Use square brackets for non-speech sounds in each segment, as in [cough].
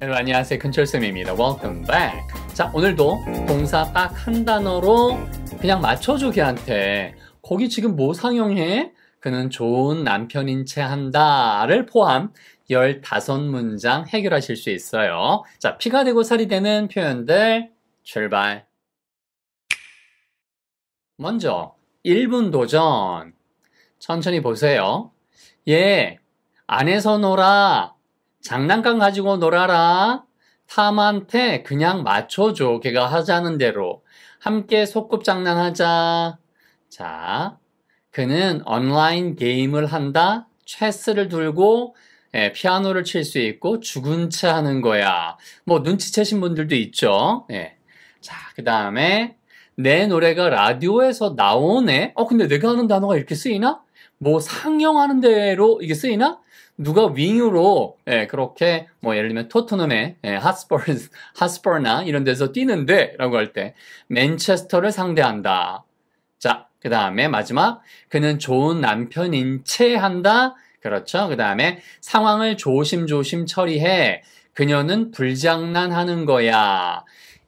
여러분 안녕하세요 근철쌤입니다 Welcome back 자 오늘도 동사 딱 한 단어로 그냥 맞춰주기한테 거기 지금 뭐 상용해? 그는 좋은 남편인 채 한다를 포함 15문장 해결하실 수 있어요 자 피가 되고 살이 되는 표현들 출발 먼저 1분 도전 천천히 보세요 예 안에서 놀아 장난감 가지고 놀아라. 탐한테 그냥 맞춰줘. 걔가 하자는 대로. 함께 소꿉장난 하자. 자, 그는 온라인 게임을 한다. 체스를 들고 예, 피아노를 칠 수 있고 죽은 채 하는 거야. 뭐 눈치채신 분들도 있죠. 예. 자, 그 다음에 내 노래가 라디오에서 나오네. 어, 근데 내가 하는 단어가 이렇게 쓰이나? 뭐 상영하는 대로 이게 쓰이나? 누가 윙으로 예, 그렇게 뭐 예를 들면 토트넘의 예, 핫스퍼스 핫스퍼나 이런 데서 뛰는데라고 할 때 맨체스터를 상대한다. 자, 그 다음에 마지막 그는 좋은 남편인 채 한다. 그렇죠. 그 다음에 상황을 조심조심 처리해. 그녀는 불장난하는 거야.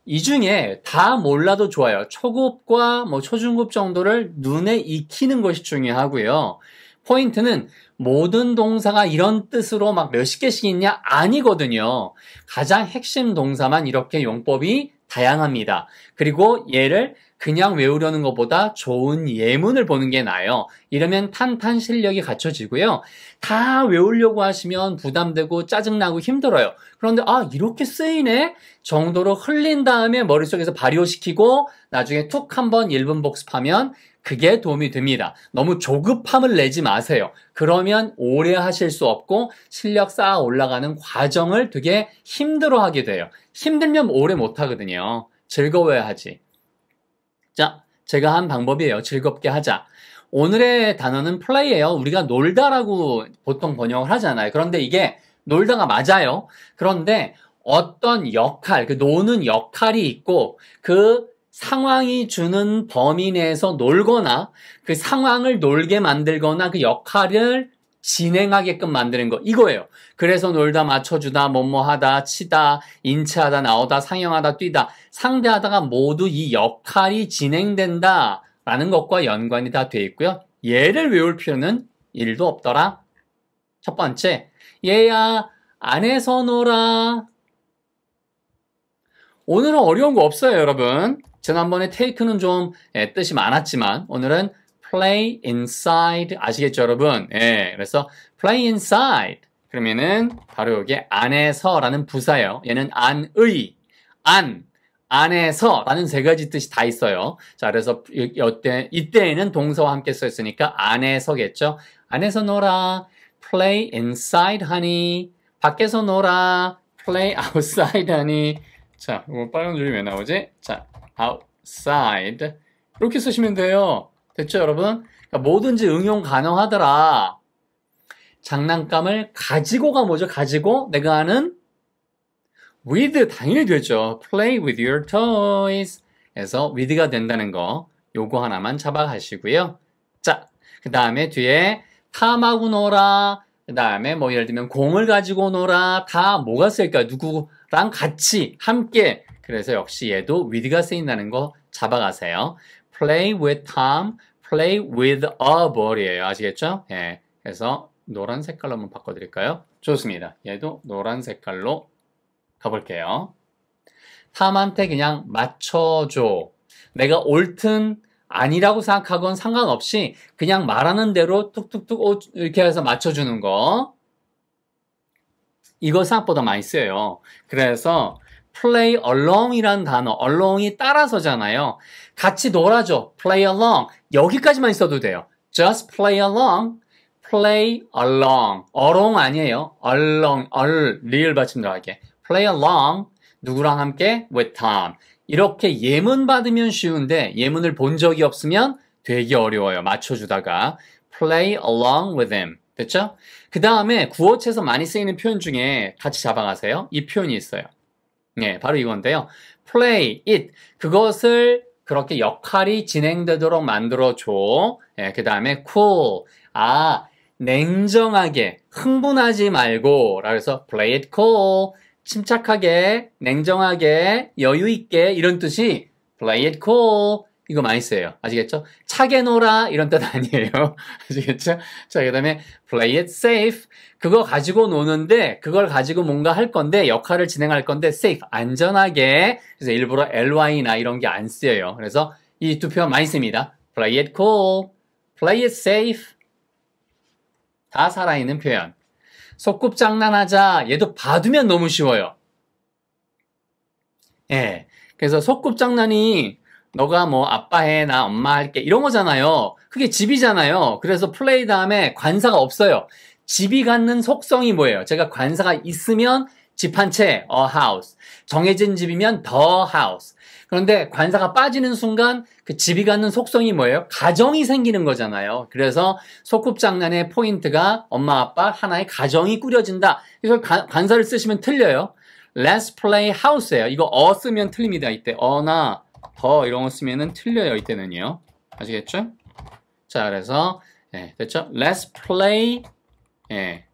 이 중에 다 몰라도 좋아요. 초급과 뭐 초중급 정도를 눈에 익히는 것이 중요하고요. 포인트는 모든 동사가 이런 뜻으로 막 몇십 개씩 있냐? 아니거든요. 가장 핵심 동사만 이렇게 용법이 다양합니다. 그리고 얘를 그냥 외우려는 것보다 좋은 예문을 보는 게 나아요. 이러면 탄탄 실력이 갖춰지고요. 다 외우려고 하시면 부담되고 짜증나고 힘들어요. 그런데 아 이렇게 쓰이네 정도로 흘린 다음에 머릿속에서 발효시키고 나중에 툭 한번 1분 복습하면 그게 도움이 됩니다. 너무 조급함을 내지 마세요. 그러면 오래 하실 수 없고 실력 쌓아 올라가는 과정을 되게 힘들어 하게 돼요. 힘들면 오래 못 하거든요. 즐거워야 하지. 자, 제가 한 방법이에요. 즐겁게 하자. 오늘의 단어는 플레이예요. 우리가 놀다라고 보통 번역을 하잖아요. 그런데 이게 놀다가 맞아요. 그런데 어떤 역할, 그 노는 역할이 있고 그 상황이 주는 범위 내에서 놀거나 그 상황을 놀게 만들거나 그 역할을 진행하게끔 만드는 거 이거예요. 그래서 놀다 맞춰주다 뭐뭐하다 치다 인치하다 나오다 상영하다 뛰다 상대하다가 모두 이 역할이 진행된다라는 것과 연관이 다 돼 있고요. 얘를 외울 필요는 일도 없더라. 첫 번째 얘야 안에서 놀아 오늘은 어려운 거 없어요, 여러분. 지난번에 take는 좀 예, 뜻이 많았지만 오늘은 play inside 아시겠죠, 여러분? 예, 그래서 play inside 그러면은 바로 여기 안에서라는 부사예요. 얘는 안의 안 안에서라는 세 가지 뜻이 다 있어요. 자, 그래서 이때 이때에는 동서와 함께 써 있으니까 안에서겠죠. 안에서 놀아. play inside 하니. 밖에서 놀아. play outside 하니. 자, 이거 뭐 빨간 줄이 왜 나오지? 자, outside 이렇게 쓰시면 돼요. 됐죠, 여러분? 그러니까 뭐든지 응용 가능하더라. 장난감을 가지고가 뭐죠? 가지고 내가 하는 with 당연히 되죠. play with your toys. 에서 with가 된다는 거 요거 하나만 잡아가시고요. 자, 그 다음에 뒤에 탐하고 놀아. 그 다음에 뭐 예를 들면 공을 가지고 놀아. 다 뭐가 쓰일까요? 누구 랑 같이 함께 그래서 역시 얘도 with가 쓰인다는 거 잡아가세요. play with Tom, play with a ball이에요. 아시겠죠? 예. 그래서 노란 색깔로 한번 바꿔드릴까요? 좋습니다. 얘도 노란 색깔로 가볼게요. 탐한테 그냥 맞춰줘. 내가 옳든 아니라고 생각하건 상관없이 그냥 말하는 대로 툭툭툭 이렇게 해서 맞춰주는 거. 이거 생각보다 많이 쓰여요. 그래서 play a l o n g 이란 단어, along이 따라서잖아요. 같이 놀아줘, play along. 여기까지만 있어도 돼요. just play along, play along. 어롱 아니에요. along, 얼, 리을 받침 들어가게. play along, 누구랑 함께? with Tom. 이렇게 예문 받으면 쉬운데 예문을 본 적이 없으면 되게 어려워요. 맞춰주다가 play along with him. 됐죠? 그 다음에 구어체에서 많이 쓰이는 표현 중에 같이 잡아가세요. 이 표현이 있어요. 예, 바로 이건데요. play it. 그것을 그렇게 역할이 진행되도록 만들어줘. 예, 네, 그 다음에 cool. 아, 냉정하게, 흥분하지 말고. 라서 play it cool. 침착하게, 냉정하게, 여유있게. 이런 뜻이 play it cool. 이거 많이 써요. 아시겠죠? 차게 놀아 이런 뜻 아니에요. [laughs] 아시겠죠? 자, 그 다음에 play it safe. 그거 가지고 노는데 그걸 가지고 뭔가 할 건데 역할을 진행할 건데 safe 안전하게 그래서 일부러 ly나 이런 게 안 쓰여요. 그래서 이 두 표현 많이 씁니다. play it cool, play it safe 다 살아있는 표현. 속꿉장난하자 얘도 봐두면 너무 쉬워요. 예. 그래서 속꿉장난이 너가 뭐 아빠 해, 나 엄마 할게. 이런 거잖아요. 그게 집이잖아요. 그래서 플레이 다음에 관사가 없어요. 집이 갖는 속성이 뭐예요? 제가 관사가 있으면 집 한 채, a house. 정해진 집이면 the house. 그런데 관사가 빠지는 순간 그 집이 갖는 속성이 뭐예요? 가정이 생기는 거잖아요. 그래서 소꿉장난의 포인트가 엄마, 아빠 하나의 가정이 꾸려진다. 이걸 관사를 쓰시면 틀려요. Let's play house예요. 이거 어 쓰면 틀립니다. 이때 어나 더 이런 거 쓰면은 틀려요 이때는요 아시겠죠? 자 그래서 예, 됐죠? Let's play 예.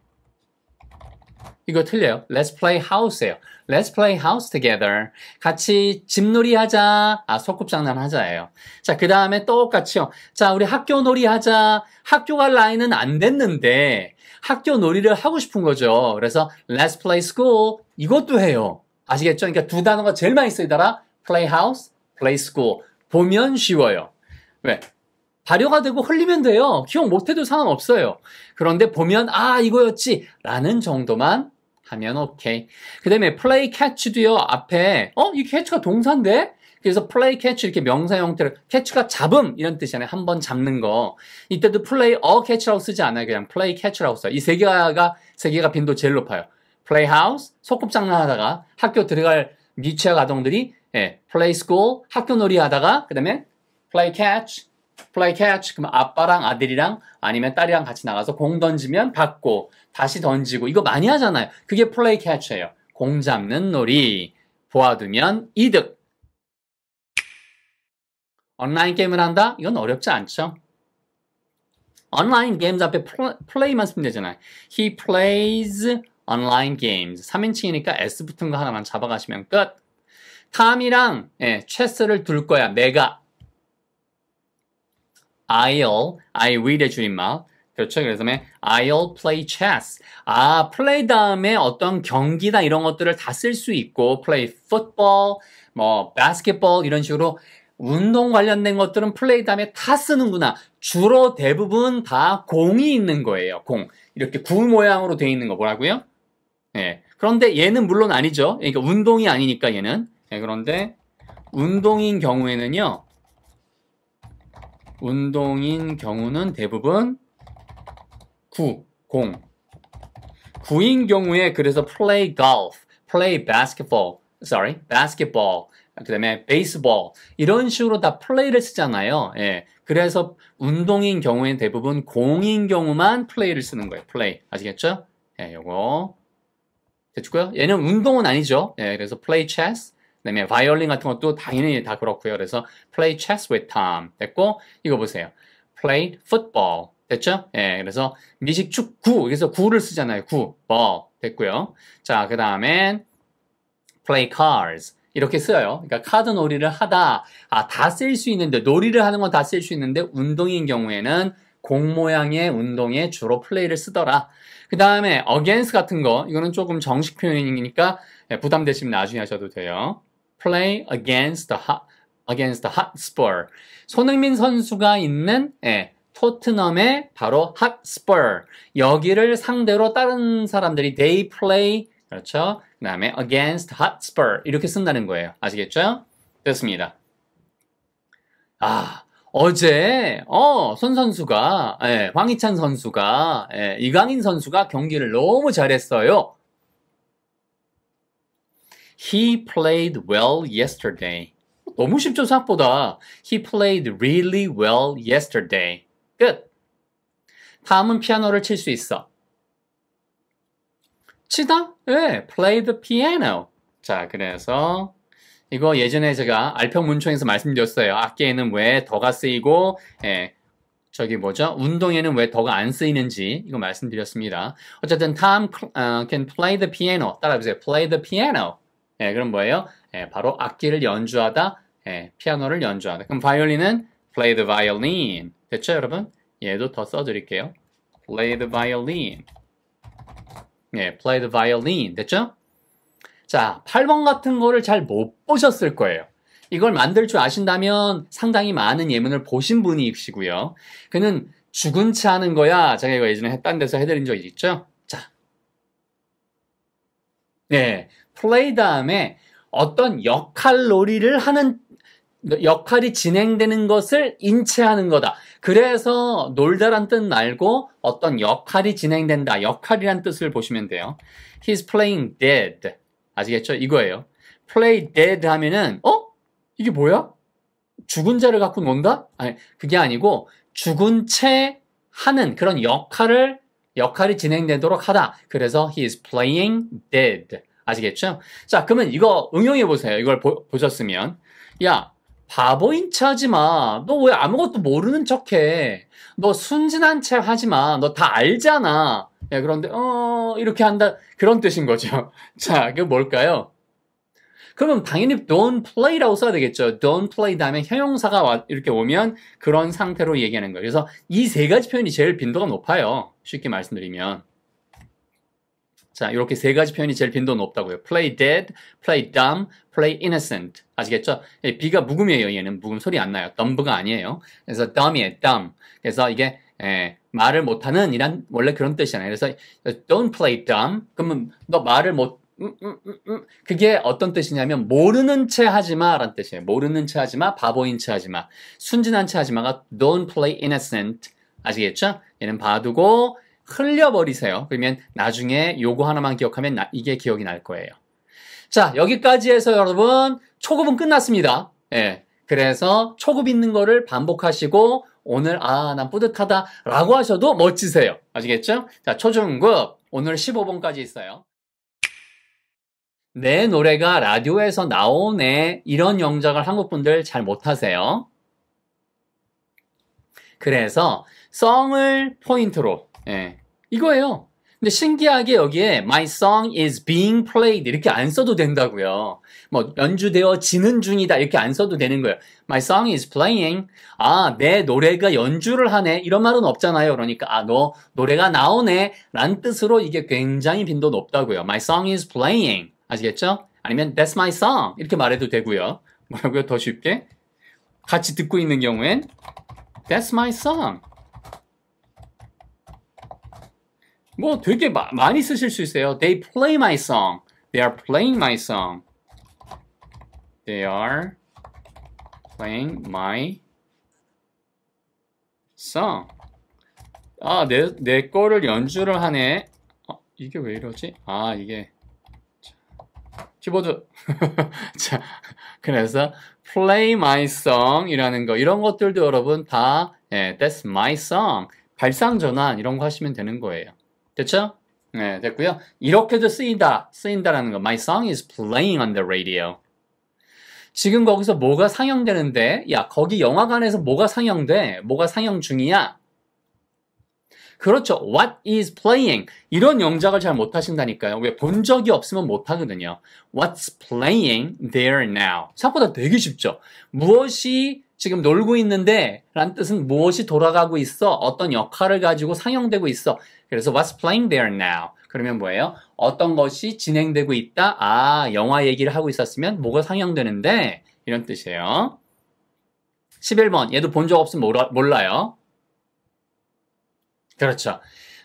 이거 틀려요. Let's play house예요. Let's play house together. 같이 집놀이 하자. 아, 소꿉장난 하자예요. 자, 그 다음에 똑같이요. 자, 우리 학교 놀이 하자. 학교 갈 나이는 안 됐는데 학교 놀이를 하고 싶은 거죠. 그래서 Let's play school. 이것도 해요. 아시겠죠? 그러니까 두 단어가 제일 많이 쓰이더라. Play house, play school. 보면 쉬워요. 왜? 발효가 되고 흘리면 돼요. 기억 못해도 상관없어요. 그런데 보면 아 이거였지 라는 정도만 하면 오케이. 그 다음에 play catch도요 앞에 어? 이 catch가 동사인데? 그래서 play catch 이렇게 명사 형태로 catch가 잡음 이런 뜻이잖아요. 한번 잡는 거. 이때도 play a catch라고 쓰지 않아요. 그냥 play catch라고 써요. 이 세 개가 세 개가 빈도 제일 높아요. play house 소꿉장난하다가 학교 들어갈 미취학 아동들이 예, play school, 학교놀이 하다가 그다음에 play catch, play catch. 그럼 아빠랑 아들이랑 아니면 딸이랑 같이 나가서 공 던지면 받고 다시 던지고 이거 많이 하잖아요. 그게 play catch예요. 공 잡는 놀이. 보아두면 이득. 온라인 게임을 한다? 이건 어렵지 않죠. 온라인 게임즈 앞에 플레이만 쓰면 되잖아요. He plays online games. 3인칭이니까 S 붙은 거 하나만 잡아가시면 끝. 탐이랑 예, 체스를 둘 거야. 내가. I'll, I will의 주인말. 그렇죠. 그래서 I'll play chess. 아, play 다음에 어떤 경기나 이런 것들을 다 쓸 수 있고 play football, 뭐 basketball 이런 식으로 운동 관련된 것들은 플레이 다음에 다 쓰는구나. 주로 대부분 다 공이 있는 거예요. 공. 이렇게 구 모양으로 돼 있는 거 뭐라고요? 예. 그런데 얘는 물론 아니죠. 그러니까 운동이 아니니까 얘는 네, 그런데 운동인 경우에는요. 운동인 경우는 대부분 9, 0. 9인 경우에 그래서 play golf, play basketball, sorry, basketball, 그다음에 baseball 이런 식으로 다 play를 쓰잖아요. 예. 그래서 운동인 경우에는 대부분 공인 경우만 play를 쓰는 거예요. play 아시겠죠? 예, 요거 됐고요. 얘는 운동은 아니죠. 예, 그래서 play chess, 다음에 바이올린 같은 것도 당연히 다 그렇고요. 그래서 play chess with Tom 됐고 이거 보세요. p l a y football 됐죠? 예, 그래서 미식 축구 그래서 구를 쓰잖아요. 구, ball 됐고요. 자, 그다음에 play cards 이렇게 써요. 그러니까 카드 놀이를 하다 아, 다 쓸 수 있는데 놀이를 하는 건 다 쓸 수 있는데 운동인 경우에는 공 모양의 운동에 주로 플레이를 쓰더라. 그 다음에 against 같은 거 이거는 조금 정식 표현이니까 예, 부담되시면 나중에 하셔도 돼요. play against the hot, against the Hotspur. 손흥민 선수가 있는 예, 토트넘의 바로 Hotspur. 여기를 상대로 다른 사람들이 they play 그렇죠? 그다음에 against Hotspur 이렇게 쓴다는 거예요. 아시겠죠? 됐습니다. 아, 어제 어, 손 선수가 예, 황희찬 선수가 예, 이강인 선수가 경기를 너무 잘했어요. He played well yesterday. 너무 쉽죠, 생각보다. He played really well yesterday. 끝. 다음은 피아노를 칠 수 있어. 치다? 네, 예, play the piano. 자, 그래서 이거 예전에 제가 알평 문총에서 말씀드렸어요. 악기에는 왜 더가 쓰이고, 예, 저기 뭐죠? 운동에는 왜 더가 안 쓰이는지 이거 말씀드렸습니다. 어쨌든 Tom 어, can play the piano. 따라해보세요. Play the piano. 예, 그럼 뭐예요? 예, 바로 악기를 연주하다, 예, 피아노를 연주하다. 그럼 바이올린은 play the violin. 됐죠, 여러분? 얘도 더 써드릴게요. play the violin. 예, play the violin. 됐죠? 자, 8번 같은 거를 잘 못 보셨을 거예요. 이걸 만들 줄 아신다면 상당히 많은 예문을 보신 분이시고요. 그는 죽은 채 하는 거야. 제가 이거 예전에 했다는 데서 해드린 적 있죠? 자. 네. 플레이 다음에 어떤 역할 놀이를 하는 역할이 진행되는 것을 인체하는 거다. 그래서 놀다란 뜻 말고 어떤 역할이 진행된다. 역할이란 뜻을 보시면 돼요. He's playing dead. 아시겠죠? 이거예요. play dead 하면은 어? 이게 뭐야? 죽은 자를 갖고 논다? 아니, 그게 아니고 죽은 채 하는 그런 역할을 역할이 진행되도록 하다. 그래서 he is playing dead. 아시겠죠? 자, 그러면 이거 응용해 보세요. 이걸 보, 보셨으면. 야, 바보인 체 하지 마. 너 왜 아무것도 모르는 척 해? 너 순진한 체 하지 마. 너 다 알잖아. 야, 그런데, 어, 이렇게 한다. 그런 뜻인 거죠. [laughs] 자, 그게 뭘까요? 그러면 당연히 don't play라고 써야 되겠죠. don't play 다음에 형용사가 이렇게 오면 그런 상태로 얘기하는 거예요. 그래서 이 세 가지 표현이 제일 빈도가 높아요. 쉽게 말씀드리면. 자, 이렇게 세 가지 표현이 제일 빈도는 높다고요. play dead, play dumb, play innocent. 아시겠죠? 예, B가 묵음이에요. 얘는 묵음 소리 안 나요. dumb가 아니에요. 그래서 dumb이에요. dumb. 그래서 이게 예, 말을 못하는 이란 원래 그런 뜻이잖아요. 그래서 don't play dumb. 그러면 너 말을 못 음, 음, 음, 음. 그게 어떤 뜻이냐면 모르는 채 하지마라는 뜻이에요. 모르는 채 하지마, 바보인 채 하지마, 순진한 채 하지마가 don't play innocent 아시겠죠? 얘는 봐두고 흘려버리세요. 그러면 나중에 요거 하나만 기억하면 나, 이게 기억이 날 거예요. 자, 여기까지 해서 여러분 초급은 끝났습니다. 예. 그래서 초급 있는 거를 반복하시고 오늘 아, 난 뿌듯하다 라고 하셔도 멋지세요. 아시겠죠? 자, 초중급 오늘 15번까지 있어요. 내 노래가 라디오에서 나오네 이런 영작을 한국분들 잘 못하세요. 그래서 썽을 포인트로 예. 이거예요. 근데 신기하게 여기에 my song is being played 이렇게 안 써도 된다고요. 뭐 연주되어 지는 중이다 이렇게 안 써도 되는 거예요. my song is playing. 아, 내 노래가 연주를 하네. 이런 말은 없잖아요. 그러니까 아, 너 노래가 나오네. 란 뜻으로 이게 굉장히 빈도 높다고요. my song is playing. 아시겠죠? 아니면 that's my song. 이렇게 말해도 되고요. 뭐라고요? 더 쉽게 같이 듣고 있는 경우엔 that's my song. 뭐 되게 마, 많이 쓰실 수 있어요. They play my song. They are playing my song. They are playing my song. 아, 내, 내 거를 연주를 하네. 어, 이게 왜 이러지? 아, 이게. 키보드. 자, 그래서 play my song 이라는 거. 이런 것들도 여러분 다, 예, that's my song. 발상 전환 이런 거 하시면 되는 거예요. 됐죠? 네, 됐고요. 이렇게도 쓰인다, 쓰인다라는 거. My song is playing on the radio. 지금 거기서 뭐가 상영되는데? 야, 거기 영화관에서 뭐가 상영돼? 뭐가 상영 중이야? 그렇죠. What is playing? 이런 영작을 잘 못하신다니까요. 왜 본 적이 없으면 못하거든요. What's playing there now? 생각보다 되게 쉽죠. 무엇이 지금 놀고 있는데 라는 뜻은 무엇이 돌아가고 있어 어떤 역할을 가지고 상영되고 있어 그래서 what's playing there now? 그러면 뭐예요? 어떤 것이 진행되고 있다? 아, 영화 얘기를 하고 있었으면 뭐가 상영되는데? 이런 뜻이에요. 11번. 얘도 본 적 없으면 몰라, 몰라요. 그렇죠.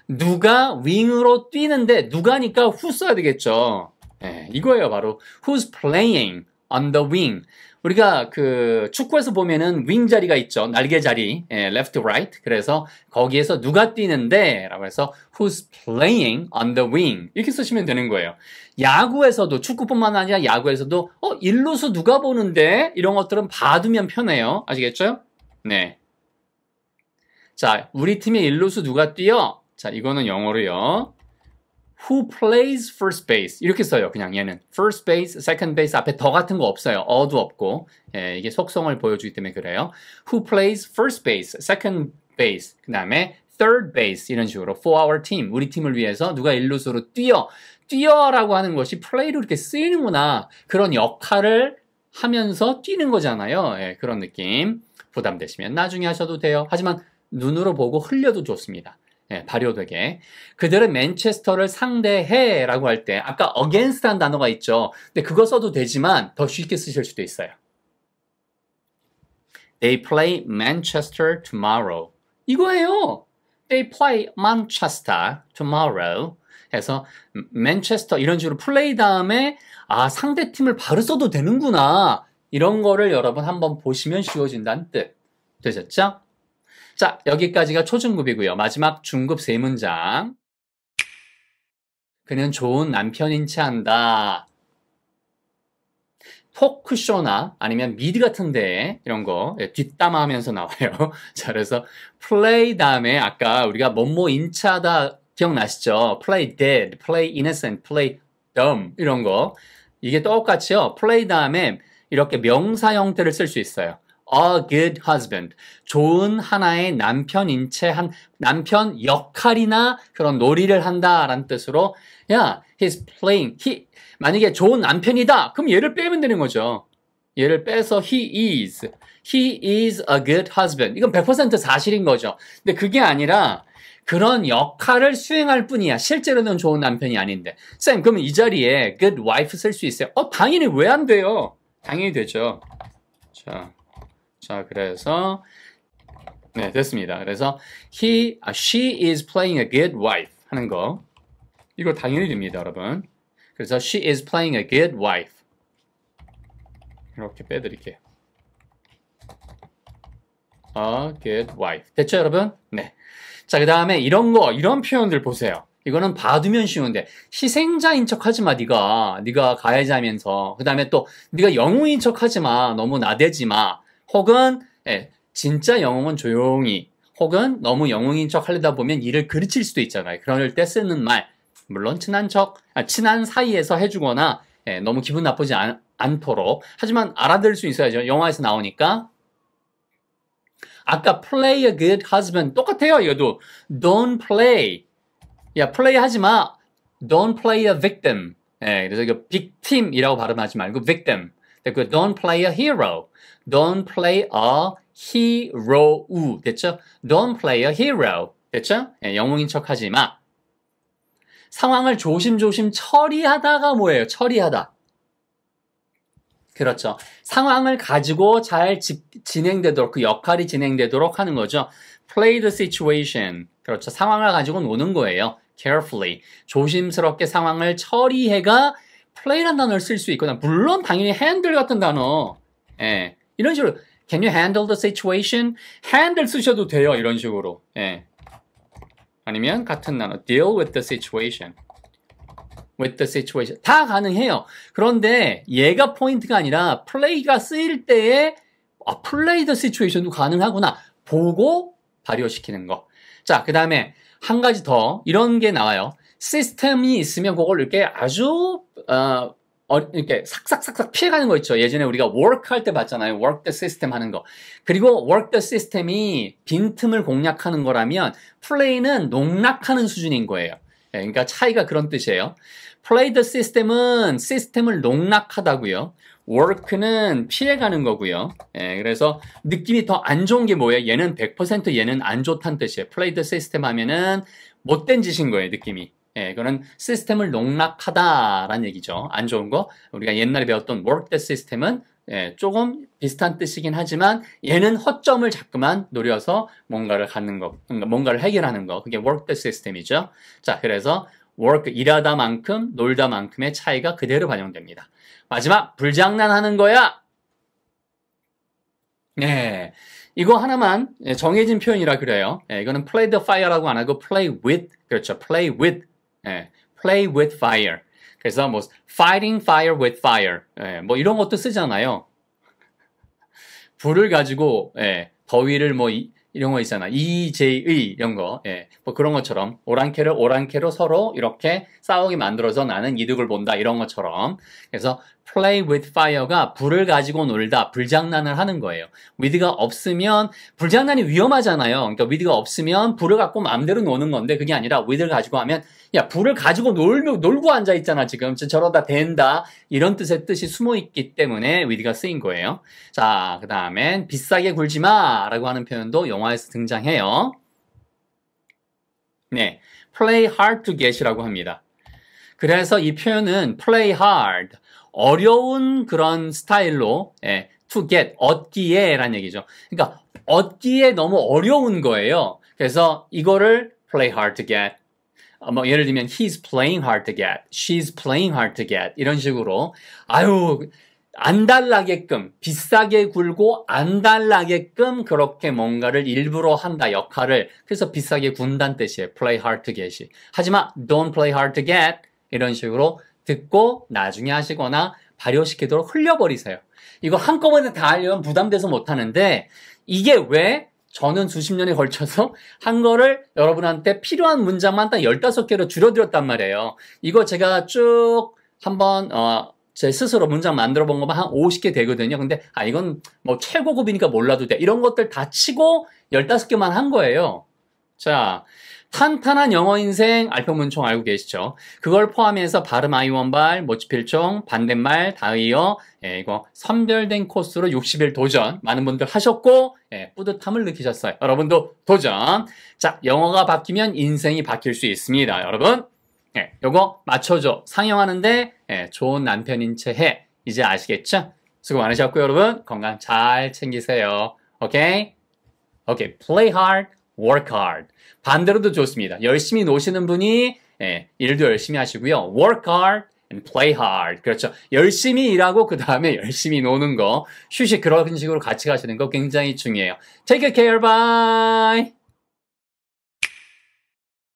누가 윙으로 뛰는데 누가니까 who 써야 되겠죠. 네, 이거예요. 바로 who's playing on the wing. 우리가 그 축구에서 보면은 윙 자리가 있죠. 날개 자리. 예, left right. 그래서 거기에서 누가 뛰는데 라고 해서 who's playing on the wing. 이렇게 쓰시면 되는 거예요. 야구에서도 축구뿐만 아니라 야구에서도 어, 일루수 누가 보는데 이런 것들은 봐두면 편해요. 아시겠죠? 네. 자, 우리 팀의 일루수 누가 뛰어? 자, 이거는 영어로요. who plays first base 이렇게 써요. 그냥 얘는 first base, second base 앞에 더 같은 거 없어요. 어도 없고 예, 이게 속성을 보여주기 때문에 그래요. who plays first base, second base 그 다음에 third base 이런 식으로 for our team 우리 팀을 위해서 누가 일루수로 뛰어 뛰어라고 하는 것이 play로 이렇게 쓰이는구나 그런 역할을 하면서 뛰는 거잖아요. 예, 그런 느낌 부담되시면 나중에 하셔도 돼요. 하지만 눈으로 보고 흘려도 좋습니다. 예, 발효되게. 그들은 맨체스터를 상대해라고 할 때 아까 against 한 단어가 있죠. 근데 그거 써도 되지만 더 쉽게 쓰실 수도 있어요. They play Manchester tomorrow. 이거예요. They play Manchester tomorrow. 해서 Manchester 이런 식으로 플레이 다음에 아 상대 팀을 바로 써도 되는구나 이런 거를 여러분 한번 보시면 쉬워진다는 뜻 되셨죠? 자, 여기까지가 초중급이고요. 마지막 중급 세 문장. 그는 좋은 남편인 체 한다. 토크쇼나 아니면 미드 같은데 이런 거 예, 뒷담화하면서 나와요. [laughs] 자, 그래서 플레이 다음에 아까 우리가 뭐뭐 인차다 기억나시죠? 플레이 y dead, play innocent, p l a dumb 이런 거 이게 똑같이요. 플레이 다음에 이렇게 명사 형태를 쓸 수 있어요. a good husband. 좋은 하나의 남편인 채한 남편 역할이나 그런 놀이를 한다라는 뜻으로 야, yeah, he's playing. he 만약에 좋은 남편이다. 그럼 얘를 빼면 되는 거죠. 얘를 빼서 he is. he is a good husband. 이건 100% 사실인 거죠. 근데 그게 아니라 그런 역할을 수행할 뿐이야. 실제로는 좋은 남편이 아닌데. 쌤, 그럼이 자리에 good wife 쓸 수 있어요? 어, 당연히 왜 안 돼요? 당연히 되죠. 자. 자, 그래서 네, 됐습니다. 그래서 he, 아, she is playing a good wife 하는 거 이거 당연히 됩니다, 여러분. 그래서 she is playing a good wife 이렇게 빼드릴게요. a good wife 됐죠, 여러분? 네. 자, 그 다음에 이런 거, 이런 표현들 보세요. 이거는 봐두면 쉬운데 희생자인 척하지 마 네가 네가 가해자면서 그 다음에 또 네가 영웅인 척하지 마 너무 나대지 마 혹은 예, 진짜 영웅은 조용히 혹은 너무 영웅인 척 하려다 보면 일을 그르칠 수도 있잖아요. 그럴 때 쓰는 말 물론 친한 척 아, 친한 사이에서 해주거나 예, 너무 기분 나쁘지 않, 않도록 하지만 알아들을 수 있어야죠. 영화에서 나오니까 아까 play a good husband 똑같아요. 이것도 don't play. 야, play 하지 마. don't play a victim. 예, 그래서 이거 victim이라고 발음하지 말고 victim. 그 don't play a hero. Don't play a hero. 됐죠? Don't play a hero. 됐죠? 예, 영웅인 척 하지 마. 상황을 조심조심 처리하다가 뭐예요? 처리하다. 그렇죠. 상황을 가지고 잘 지, 진행되도록, 그 역할이 진행되도록 하는 거죠. Play the situation. 그렇죠. 상황을 가지고 노는 거예요. Carefully. 조심스럽게 상황을 처리해가 play란 단어를 쓸 수 있거나, 물론 당연히 handle 같은 단어, 예, 이런 식으로 Can you handle the situation? handle 쓰셔도 돼요. 이런 식으로. 예. 아니면 같은 단어 deal with the situation. with the situation. 다 가능해요. 그런데 얘가 포인트가 아니라 플레이가 쓰일 때에 아, 플레이 더 시츄에이션도 가능하구나. 보고 발효시키는 거. 자, 그 다음에 한 가지 더 이런 게 나와요. 시스템이 있으면 그걸 이렇게 아주 어, 어, 이렇게 삭삭삭삭 피해가는 거 있죠. 예전에 우리가 work 할 때 봤잖아요. work the system 하는 거. 그리고 work the system이 빈틈을 공략하는 거라면 play는 농락하는 수준인 거예요. 예, 그러니까 차이가 그런 뜻이에요. play the system은 시스템을 농락하다고요. work는 피해가는 거고요. 예, 그래서 느낌이 더 안 좋은 게 뭐예요? 얘는 100% 얘는 안 좋다는 뜻이에요. play the system 하면은 못된 짓인 거예요, 느낌이. 예, 그는 시스템을 농락하다라는 얘기죠. 안 좋은 거. 우리가 옛날에 배웠던 work the system은 예, 조금 비슷한 뜻이긴 하지만 얘는 허점을 자꾸만 노려서 뭔가를 갖는 거, 그러니까 뭔가를 해결하는 거. 그게 work the system이죠. 자, 그래서 work 일하다만큼 놀다만큼의 차이가 그대로 반영됩니다. 마지막 불장난하는 거야. 네. 이거 하나만 예, 정해진 표현이라 그래요. 예, 이거는 play the fire라고 안 하고 play with 그렇죠. play with 예, play with fire. 그래서 뭐 fighting fire with fire. 예, 뭐 이런 것도 쓰잖아요. 불을 가지고 예, 더위를 뭐 이, 이런 거 있잖아. EJ의 e 이런 거. 예. 뭐 그런 것처럼 오랑캐를 오랑캐로 서로 이렇게 싸우게 만들어서 나는 이득을 본다. 이런 것처럼. 그래서 play with fire가 불을 가지고 놀다, 불장난을 하는 거예요. with가 없으면 불장난이 위험하잖아요. 그러니까 with가 없으면 불을 갖고 마음대로 노는 건데 그게 아니라 with를 가지고 하면 야 불을 가지고 놀, 놀고 앉아 있잖아 지금 저러다 된다 이런 뜻의 뜻이 숨어 있기 때문에 with가 쓰인 거예요. 자, 그 다음엔 비싸게 굴지 마라고 하는 표현도 영화에서 등장해요. 네, play hard to get이라고 합니다. 그래서 이 표현은 play hard, 어려운 그런 스타일로 예, to get 얻기에 라는 얘기죠. 그러니까 얻기에 너무 어려운 거예요. 그래서 이거를 play hard to get 어, 뭐 예를 들면 he's playing hard to get, she's playing hard to get 이런 식으로 아유 안달나게끔 비싸게 굴고 안달나게끔 그렇게 뭔가를 일부러 한다 역할을 그래서 비싸게 군단 뜻이에요. play hard to get이 하지만 don't play hard to get 이런 식으로 듣고 나중에 하시거나 발효시키도록 흘려버리세요. 이거 한꺼번에 다 하려면 부담돼서 못하는데 이게 왜 저는 수십 년에 걸쳐서 한 거를 여러분한테 필요한 문장만 딱 15개로 줄여드렸단 말이에요. 이거 제가 쭉 한번 어, 제 스스로 문장 만들어 본 것만 한 50개 되거든요. 근데 아 이건 뭐 최고급이니까 몰라도 돼. 이런 것들 다 치고 15개만 한 거예요. 자, 탄탄한 영어 인생 알평문총 알고 계시죠? 그걸 포함해서 발음 아이원발, 모치필총, 반대말, 다이어, 예, 이거 선별된 코스로 60일 도전 많은 분들 하셨고 예, 뿌듯함을 느끼셨어요. 여러분도 도전. 자, 영어가 바뀌면 인생이 바뀔 수 있습니다. 여러분, 예, 요거 맞춰줘. 상영하는데 예, 좋은 남편인 채 해. 이제 아시겠죠? 수고 많으셨고 여러분 건강 잘 챙기세요. 오케이? 오케이, play hard. work hard. 반대로도 좋습니다. 열심히 노시는 분이 예, 일도 열심히 하시고요. work hard and play hard. 그렇죠. 열심히 일하고 그 다음에 열심히 노는 거 휴식 그런 식으로 같이 가시는 거 굉장히 중요해요. Take care. Bye.